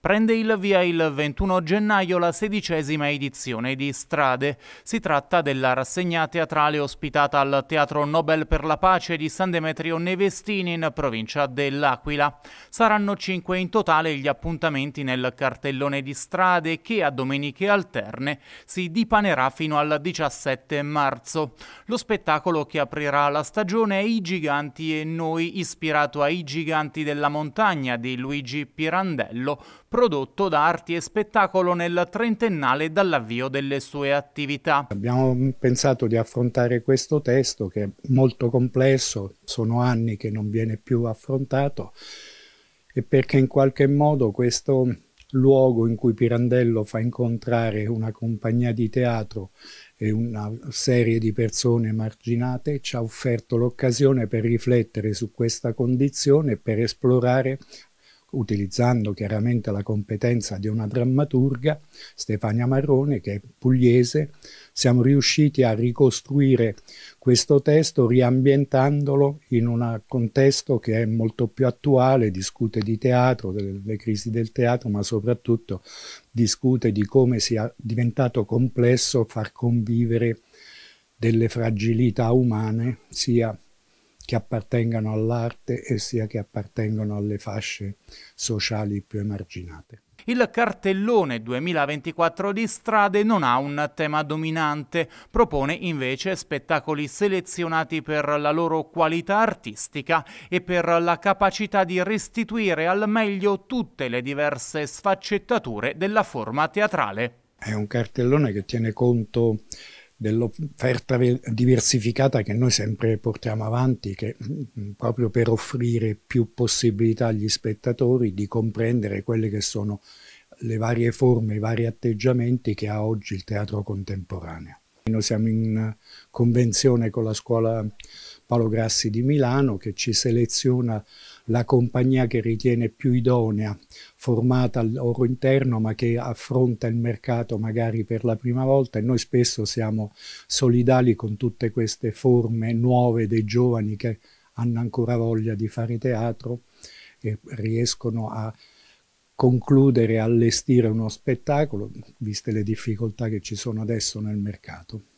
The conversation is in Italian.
Prende il via il 21 gennaio la sedicesima edizione di Strade. Si tratta della rassegna teatrale ospitata al Teatro Nobel per la Pace di San Demetrio Nevestini in provincia dell'Aquila. Saranno cinque in totale gli appuntamenti nel cartellone di Strade che a domeniche alterne si dipanerà fino al 17 marzo. Lo spettacolo che aprirà la stagione è I Giganti e Noi, ispirato ai Giganti della Montagna di Luigi Pirandello, prodotto da Arti e Spettacolo nel trentennale dall'avvio delle sue attività. Abbiamo pensato di affrontare questo testo che è molto complesso, sono anni che non viene più affrontato e perché in qualche modo questo luogo in cui Pirandello fa incontrare una compagnia di teatro e una serie di persone marginate ci ha offerto l'occasione per riflettere su questa condizione e per esplorare utilizzando chiaramente la competenza di una drammaturga, Stefania Marrone, che è pugliese, siamo riusciti a ricostruire questo testo riambientandolo in un contesto che è molto più attuale, discute di teatro, delle crisi del teatro, ma soprattutto discute di come sia diventato complesso far convivere delle fragilità umane, sia che appartengano all'arte e sia che appartengono alle fasce sociali più emarginate. Il cartellone 2024 di strade non ha un tema dominante, propone invece spettacoli selezionati per la loro qualità artistica e per la capacità di restituire al meglio tutte le diverse sfaccettature della forma teatrale. È un cartellone che tiene conto dell'offerta diversificata che noi sempre portiamo avanti, che, mm, mm, proprio per offrire più possibilità agli spettatori di comprendere quelle che sono le varie forme, i vari atteggiamenti che ha oggi il teatro contemporaneo. Noi siamo in convenzione con la scuola Paolo Grassi di Milano che ci seleziona la compagnia che ritiene più idonea, formata al loro interno ma che affronta il mercato magari per la prima volta e noi spesso siamo solidali con tutte queste forme nuove dei giovani che hanno ancora voglia di fare teatro e riescono a concludere, allestire uno spettacolo, viste le difficoltà che ci sono adesso nel mercato.